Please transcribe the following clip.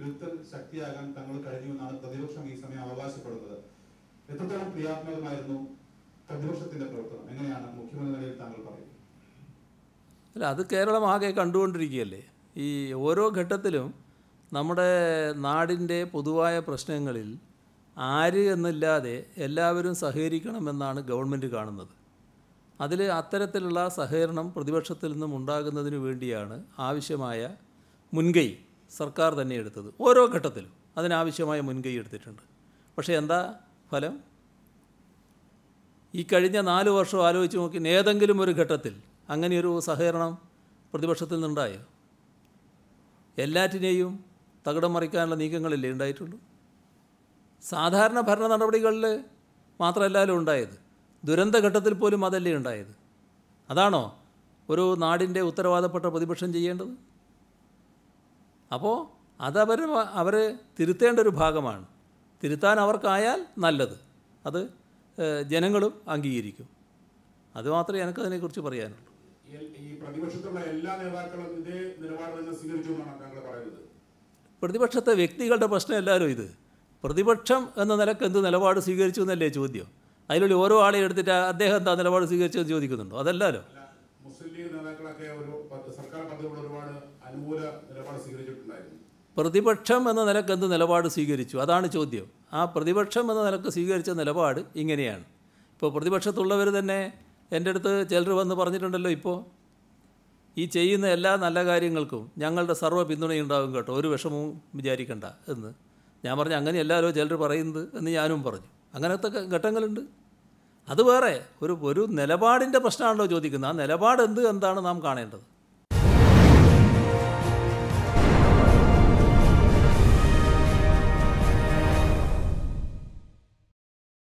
തിരുത്തൽ ശക്തിയാകാൻ തങ്ങൾ കഴിഞ്ഞുവെന്നാണ് പ്രതിപക്ഷം ഈ സമയം അവകാശപ്പെടുന്നത് എത്രത്തോളം ക്രിയാത്മകമായിരുന്നു പ്രതിപക്ഷത്തിന്റെ പ്രവർത്തനം എങ്ങനെയാണ് മുഖ്യമന്ത്രി നിലയിൽ താങ്കൾ പറയുന്നത് അല്ല അത് കേരളം ആകെ കണ്ടുകൊണ്ടിരിക്കുകയല്ലേ ഈ ഓരോ ഘട്ടത്തിലും നമ്മുടെ നാടിൻ്റെ പൊതുവായ പ്രശ്നങ്ങളിൽ ആര് എന്നില്ലാതെ എല്ലാവരും സഹകരിക്കണമെന്നാണ് ഗവൺമെൻറ് കാണുന്നത് അതിൽ അത്തരത്തിലുള്ള സഹകരണം പ്രതിപക്ഷത്തിൽ നിന്നും ഉണ്ടാകുന്നതിന് വേണ്ടിയാണ് ആവശ്യമായ മുൻകൈ സർക്കാർ തന്നെ എടുത്തത് ഓരോ ഘട്ടത്തിലും അതിനാവശ്യമായ മുൻകൈ എടുത്തിട്ടുണ്ട് പക്ഷേ എന്താ ഫലം ഈ കഴിഞ്ഞ നാല് വർഷം ആലോചിച്ച് നോക്കി ഏതെങ്കിലും ഒരു ഘട്ടത്തിൽ അങ്ങനെയൊരു സഹകരണം പ്രതിപക്ഷത്തിൽ നിന്നുണ്ടായോ എല്ലാറ്റിനെയും തകിടം മറിക്കാനുള്ള നീക്കങ്ങളില്ലേ ഉണ്ടായിട്ടുള്ളൂ സാധാരണ ഭരണ നടപടികളിൽ മാത്രമല്ലല്ലോ ഉണ്ടായത് ദുരന്തഘട്ടത്തിൽ പോലും അതല്ലേ ഉണ്ടായത് അതാണോ ഒരു നാടിൻ്റെ ഉത്തരവാദപ്പെട്ട പ്രതിപക്ഷം ചെയ്യേണ്ടത് അപ്പോൾ അതവർ അവർ തിരുത്തേണ്ട ഒരു ഭാഗമാണ് തിരുത്താൻ അവർക്കായാൽ നല്ലത് അത് ജനങ്ങളും അംഗീകരിക്കും അതുമാത്രമേ എനിക്ക് അതിനെക്കുറിച്ച് പറയാനുള്ളൂ ഈ എല്ലാ നേതാക്കളും സ്വീകരിച്ചു പറയുന്നത് പ്രതിപക്ഷത്തെ വ്യക്തികളുടെ എല്ലാവരും ഇത് പ്രതിപക്ഷം എന്ന നിലക്ക് എന്ത് നിലപാട് സ്വീകരിച്ചു എന്നല്ലേ ചോദ്യം അതിലുള്ള ഓരോ ആളെ എടുത്തിട്ട് അദ്ദേഹം എന്താ നിലപാട് എന്ന് ചോദിക്കുന്നുണ്ടോ അതല്ലല്ലോ മുസ്ലിം ലീഗ് നേതാക്കളൊക്കെ ഒരു സർക്കാർ പദ്ധതിയോട് ഒരുപാട് അനുകൂല നിലപാട് സ്വീകരിച്ചിട്ടുണ്ടായിരുന്നു പ്രതിപക്ഷം എന്ന നിലക്ക് എന്ത് നിലപാട് സ്വീകരിച്ചു അതാണ് ചോദ്യം ആ പ്രതിപക്ഷം എന്ന നിലക്ക് സ്വീകരിച്ച നിലപാട് ഇങ്ങനെയാണ് ഇപ്പോൾ പ്രതിപക്ഷത്തുള്ളവർ തന്നെ എൻ്റെ അടുത്ത് ചിലർ വന്ന് പറഞ്ഞിട്ടുണ്ടല്ലോ ഇപ്പോൾ ഈ ചെയ്യുന്ന എല്ലാ നല്ല കാര്യങ്ങൾക്കും ഞങ്ങളുടെ സർവ്വ പിന്തുണയുണ്ടാകും കേട്ടോ ഒരു വിഷമവും വിചാരിക്കണ്ട എന്ന് ഞാൻ പറഞ്ഞു അങ്ങനെ എല്ലാവരും ചിലർ പറയുന്നത് എന്ന് ഞാനും പറഞ്ഞു അങ്ങനത്തെ ഘട്ടങ്ങളുണ്ട് അത് വേറെ ഒരു ഒരു നിലപാടിൻ്റെ പ്രശ്നമാണല്ലോ ചോദിക്കുന്നത് ആ നിലപാട് എന്ത് എന്താണ് നാം കാണേണ്ടത്